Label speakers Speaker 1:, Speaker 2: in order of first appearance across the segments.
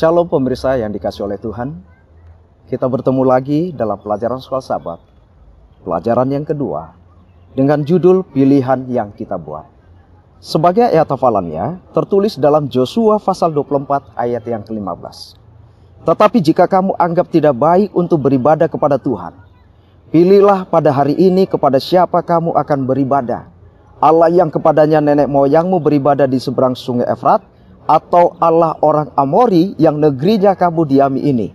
Speaker 1: Shalom pemirsa yang dikasih oleh Tuhan. Kita bertemu lagi dalam pelajaran sekolah sahabat. Pelajaran yang kedua dengan judul pilihan yang kita buat. Sebagai ayat hafalannya tertulis dalam Joshua pasal 24 ayat yang ke-15. Tetapi jika kamu anggap tidak baik untuk beribadah kepada Tuhan, pilihlah pada hari ini kepada siapa kamu akan beribadah. Allah yang kepadanya nenek moyangmu beribadah di seberang sungai Efrat atau Allah orang Amori yang negerinya kamu diami ini.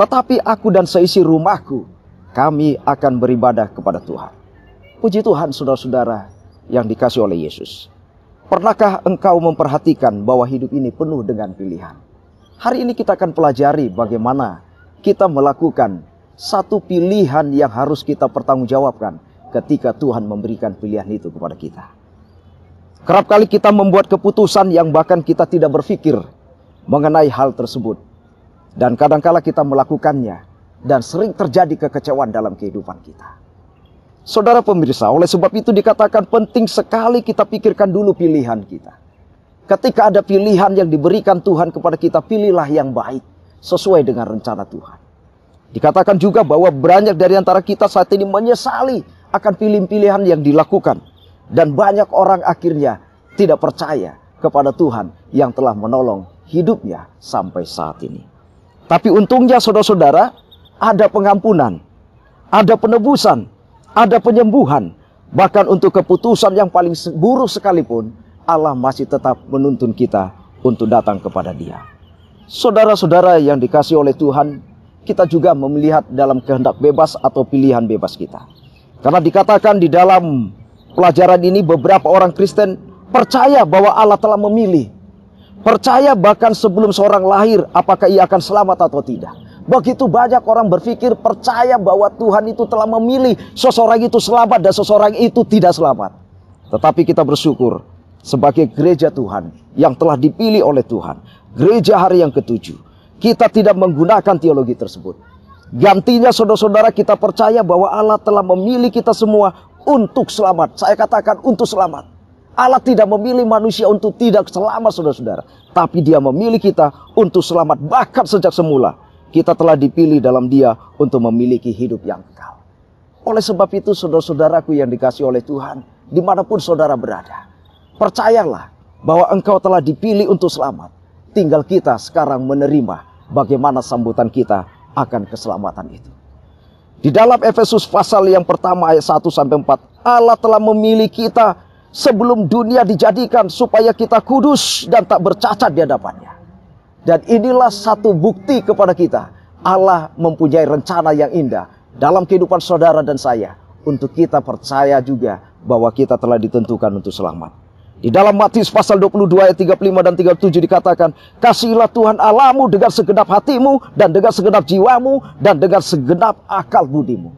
Speaker 1: Tetapi aku dan seisi rumahku, kami akan beribadah kepada Tuhan. Puji Tuhan saudara-saudara yang dikasih oleh Yesus. Pernahkah engkau memperhatikan bahwa hidup ini penuh dengan pilihan? Hari ini kita akan pelajari bagaimana kita melakukan satu pilihan yang harus kita pertanggungjawabkan ketika Tuhan memberikan pilihan itu kepada kita. Kerap kali kita membuat keputusan yang bahkan kita tidak berpikir mengenai hal tersebut. Dan kadangkala kita melakukannya dan sering terjadi kekecewaan dalam kehidupan kita. Saudara pemirsa, oleh sebab itu dikatakan penting sekali kita pikirkan dulu pilihan kita. Ketika ada pilihan yang diberikan Tuhan kepada kita, pilihlah yang baik sesuai dengan rencana Tuhan. Dikatakan juga bahwa banyak dari antara kita saat ini menyesali akan pilihan-pilihan yang dilakukan dan banyak orang akhirnya tidak percaya kepada Tuhan yang telah menolong hidupnya sampai saat ini. Tapi untungnya saudara-saudara ada pengampunan, ada penebusan, ada penyembuhan. Bahkan untuk keputusan yang paling buruk sekalipun, Allah masih tetap menuntun kita untuk datang kepada dia. Saudara-saudara yang dikasih oleh Tuhan, kita juga melihat dalam kehendak bebas atau pilihan bebas kita. Karena dikatakan di dalam pelajaran ini beberapa orang Kristen percaya bahwa Allah telah memilih. Percaya bahkan sebelum seorang lahir apakah ia akan selamat atau tidak. Begitu banyak orang berpikir percaya bahwa Tuhan itu telah memilih seseorang itu selamat dan seseorang itu tidak selamat. Tetapi kita bersyukur sebagai gereja Tuhan yang telah dipilih oleh Tuhan. Gereja hari yang ketujuh. Kita tidak menggunakan teologi tersebut. Gantinya saudara-saudara kita percaya bahwa Allah telah memilih kita semua untuk selamat. Saya katakan untuk selamat. Allah tidak memilih manusia untuk tidak selamat, saudara-saudara. Tapi dia memilih kita untuk selamat. Bahkan sejak semula, kita telah dipilih dalam dia untuk memiliki hidup yang kekal. Oleh sebab itu, saudara-saudaraku yang dikasih oleh Tuhan, dimanapun saudara berada, percayalah bahwa engkau telah dipilih untuk selamat. Tinggal kita sekarang menerima bagaimana sambutan kita akan keselamatan itu. Di dalam Efesus pasal yang pertama ayat 1 sampai 4, Allah telah memilih kita sebelum dunia dijadikan supaya kita kudus dan tak bercacat di hadapannya. Dan inilah satu bukti kepada kita. Allah mempunyai rencana yang indah dalam kehidupan saudara dan saya. Untuk kita percaya juga bahwa kita telah ditentukan untuk selamat. Di dalam Matius pasal 22 ayat 35 dan 37 dikatakan, Kasihilah Tuhan alamu dengan segenap hatimu, dan dengan segenap jiwamu, dan dengan segenap akal budimu.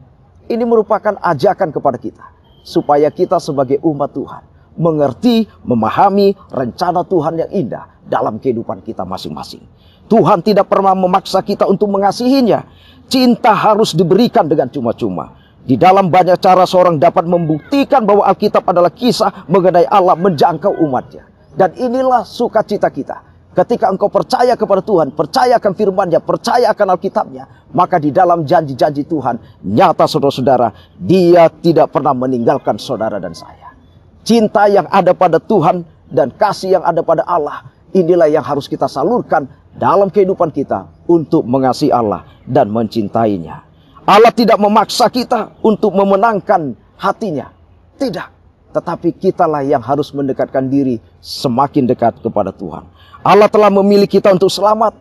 Speaker 1: Ini merupakan ajakan kepada kita. Supaya kita sebagai umat Tuhan, mengerti, memahami rencana Tuhan yang indah dalam kehidupan kita masing-masing. Tuhan tidak pernah memaksa kita untuk mengasihinya. Cinta harus diberikan dengan cuma-cuma. Di dalam banyak cara seorang dapat membuktikan bahwa Alkitab adalah kisah mengenai Allah menjangkau umatnya. Dan inilah sukacita kita. Ketika engkau percaya kepada Tuhan, percayakan firman-Nya, percayakan akan Alkitabnya, maka di dalam janji-janji Tuhan, nyata saudara-saudara, Dia tidak pernah meninggalkan saudara dan saya. Cinta yang ada pada Tuhan dan kasih yang ada pada Allah, inilah yang harus kita salurkan dalam kehidupan kita untuk mengasihi Allah dan mencintainya. Allah tidak memaksa kita untuk memenangkan hatinya. Tidak. Tetapi kitalah yang harus mendekatkan diri semakin dekat kepada Tuhan. Allah telah memilih kita untuk selamat.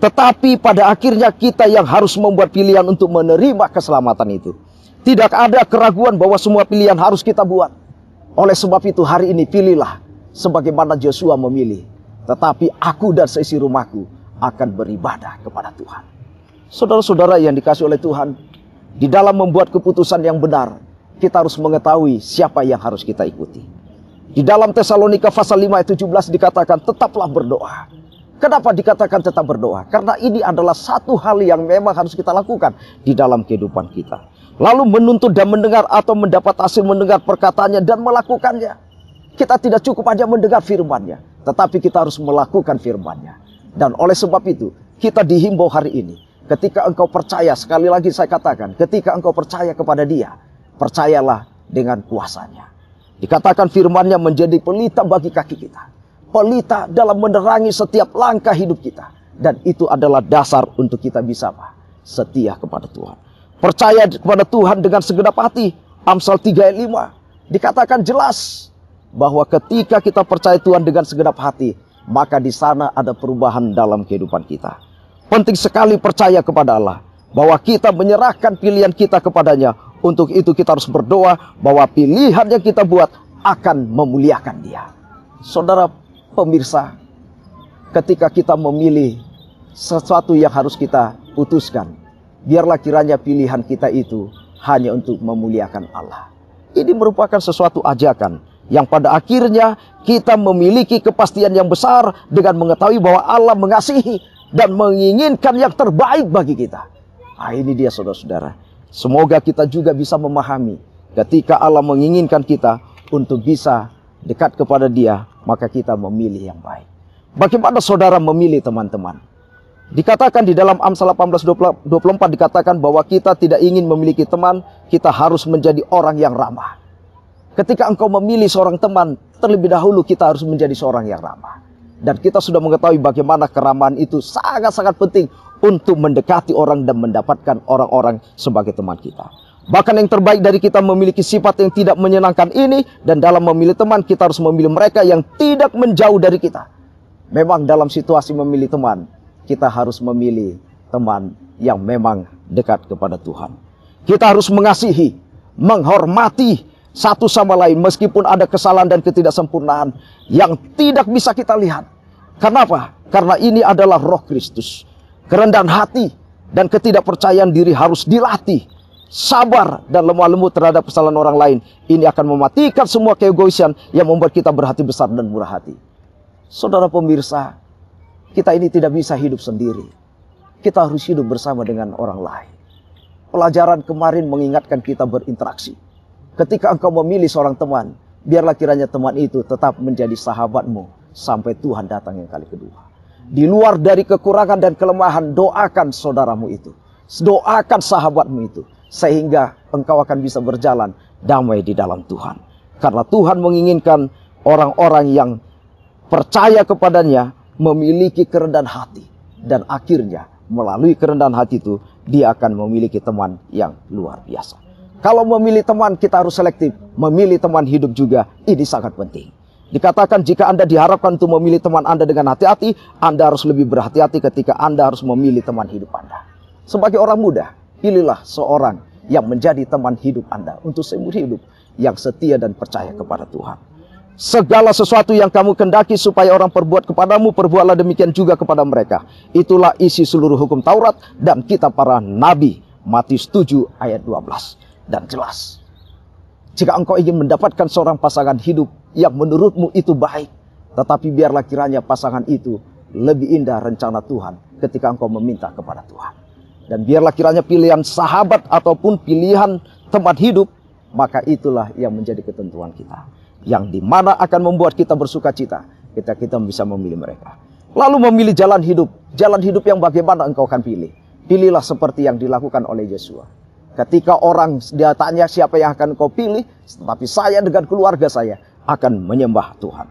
Speaker 1: Tetapi pada akhirnya kita yang harus membuat pilihan untuk menerima keselamatan itu. Tidak ada keraguan bahwa semua pilihan harus kita buat. Oleh sebab itu hari ini pilihlah sebagaimana Joshua memilih. Tetapi aku dan seisi rumahku akan beribadah kepada Tuhan. Saudara-saudara yang dikasih oleh Tuhan, di dalam membuat keputusan yang benar, kita harus mengetahui siapa yang harus kita ikuti. Di dalam Tesalonika pasal 5 ayat 17 dikatakan tetaplah berdoa. Kenapa dikatakan tetap berdoa? Karena ini adalah satu hal yang memang harus kita lakukan di dalam kehidupan kita. Lalu menuntut dan mendengar atau mendapat hasil mendengar perkataannya dan melakukannya. Kita tidak cukup hanya mendengar firmannya. Tetapi kita harus melakukan firmannya. Dan oleh sebab itu, kita dihimbau hari ini Ketika engkau percaya, sekali lagi saya katakan, ketika engkau percaya kepada dia, percayalah dengan kuasanya. Dikatakan firmannya menjadi pelita bagi kaki kita. Pelita dalam menerangi setiap langkah hidup kita. Dan itu adalah dasar untuk kita bisa apa? Setia kepada Tuhan. Percaya kepada Tuhan dengan segenap hati. Amsal 3 ayat 5. Dikatakan jelas bahwa ketika kita percaya Tuhan dengan segenap hati, maka di sana ada perubahan dalam kehidupan kita. Penting sekali percaya kepada Allah bahwa kita menyerahkan pilihan kita kepadanya. Untuk itu kita harus berdoa bahwa pilihan yang kita buat akan memuliakan dia. Saudara pemirsa, ketika kita memilih sesuatu yang harus kita putuskan, biarlah kiranya pilihan kita itu hanya untuk memuliakan Allah. Ini merupakan sesuatu ajakan yang pada akhirnya kita memiliki kepastian yang besar dengan mengetahui bahwa Allah mengasihi dan menginginkan yang terbaik bagi kita. Nah, ini dia saudara-saudara. Semoga kita juga bisa memahami ketika Allah menginginkan kita untuk bisa dekat kepada Dia, maka kita memilih yang baik. Bagaimana saudara memilih teman-teman? Dikatakan di dalam Amsal 18:24 dikatakan bahwa kita tidak ingin memiliki teman, kita harus menjadi orang yang ramah. Ketika engkau memilih seorang teman, terlebih dahulu kita harus menjadi seorang yang ramah. Dan kita sudah mengetahui bagaimana keramahan itu sangat-sangat penting untuk mendekati orang dan mendapatkan orang-orang sebagai teman kita. Bahkan yang terbaik dari kita memiliki sifat yang tidak menyenangkan ini dan dalam memilih teman kita harus memilih mereka yang tidak menjauh dari kita. Memang dalam situasi memilih teman, kita harus memilih teman yang memang dekat kepada Tuhan. Kita harus mengasihi, menghormati, satu sama lain meskipun ada kesalahan dan ketidaksempurnaan yang tidak bisa kita lihat. Kenapa? Karena ini adalah roh Kristus. Kerendahan hati dan ketidakpercayaan diri harus dilatih. Sabar dan lemah lembut terhadap kesalahan orang lain. Ini akan mematikan semua keegoisan yang membuat kita berhati besar dan murah hati. Saudara pemirsa, kita ini tidak bisa hidup sendiri. Kita harus hidup bersama dengan orang lain. Pelajaran kemarin mengingatkan kita berinteraksi Ketika engkau memilih seorang teman, biarlah kiranya teman itu tetap menjadi sahabatmu sampai Tuhan datang yang kali kedua. Di luar dari kekurangan dan kelemahan, doakan saudaramu itu. Doakan sahabatmu itu. Sehingga engkau akan bisa berjalan damai di dalam Tuhan. Karena Tuhan menginginkan orang-orang yang percaya kepadanya memiliki kerendahan hati. Dan akhirnya melalui kerendahan hati itu, dia akan memiliki teman yang luar biasa. Kalau memilih teman kita harus selektif, memilih teman hidup juga ini sangat penting. Dikatakan jika Anda diharapkan untuk memilih teman Anda dengan hati-hati, Anda harus lebih berhati-hati ketika Anda harus memilih teman hidup Anda. Sebagai orang muda, pilihlah seorang yang menjadi teman hidup Anda untuk seumur hidup yang setia dan percaya kepada Tuhan. Segala sesuatu yang kamu kendaki supaya orang perbuat kepadamu, perbuatlah demikian juga kepada mereka. Itulah isi seluruh hukum Taurat dan kitab para nabi. Matius 7 ayat 12 dan jelas. Jika engkau ingin mendapatkan seorang pasangan hidup yang menurutmu itu baik, tetapi biarlah kiranya pasangan itu lebih indah rencana Tuhan ketika engkau meminta kepada Tuhan. Dan biarlah kiranya pilihan sahabat ataupun pilihan tempat hidup, maka itulah yang menjadi ketentuan kita. Yang dimana akan membuat kita bersuka cita kita kita bisa memilih mereka. Lalu memilih jalan hidup. Jalan hidup yang bagaimana engkau akan pilih. Pilihlah seperti yang dilakukan oleh Yesus. Ketika orang dia tanya siapa yang akan kau pilih, tetapi saya dengan keluarga saya akan menyembah Tuhan.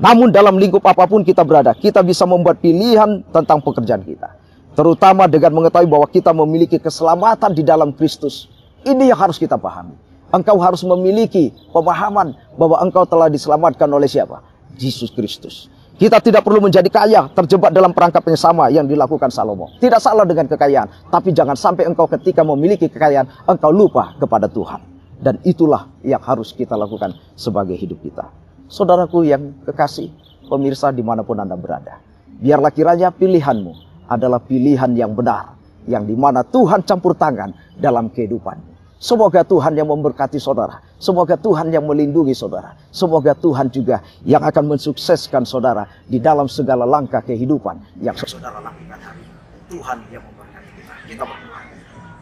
Speaker 1: Namun dalam lingkup apapun kita berada, kita bisa membuat pilihan tentang pekerjaan kita. Terutama dengan mengetahui bahwa kita memiliki keselamatan di dalam Kristus. Ini yang harus kita pahami. Engkau harus memiliki pemahaman bahwa engkau telah diselamatkan oleh siapa? Yesus Kristus. Kita tidak perlu menjadi kaya, terjebak dalam perangkap yang sama yang dilakukan Salomo. Tidak salah dengan kekayaan, tapi jangan sampai engkau ketika memiliki kekayaan, engkau lupa kepada Tuhan. Dan itulah yang harus kita lakukan sebagai hidup kita. Saudaraku yang kekasih, pemirsa dimanapun Anda berada. Biarlah kiranya pilihanmu adalah pilihan yang benar, yang dimana Tuhan campur tangan dalam kehidupan. Semoga Tuhan yang memberkati saudara. Semoga Tuhan yang melindungi saudara. Semoga Tuhan juga yang akan mensukseskan saudara di dalam segala langkah kehidupan yang saudara lakukan hari ini. Tuhan yang memberkati kita. Kita berdoa.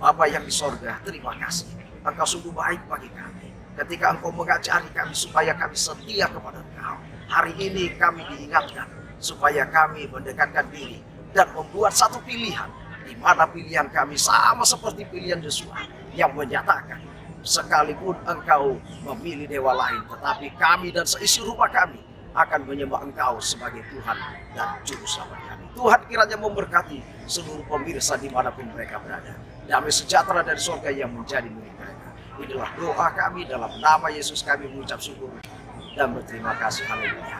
Speaker 1: Bapa yang di sorga, terima kasih. Engkau sungguh baik bagi kami. Ketika engkau mengajari kami supaya kami setia kepada engkau. Hari ini kami diingatkan supaya kami mendekatkan diri dan membuat satu pilihan. Di mana pilihan kami sama seperti pilihan Yesus yang menyatakan sekalipun engkau memilih dewa lain tetapi kami dan seisi rumah kami akan menyembah engkau sebagai Tuhan dan Juru Selamat kami. Tuhan kiranya memberkati seluruh pemirsa dimanapun mereka berada. Damai sejahtera dari surga yang menjadi milik mereka. Inilah doa kami dalam nama Yesus kami mengucap syukur dan berterima kasih. Haleluya.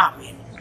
Speaker 1: Amin.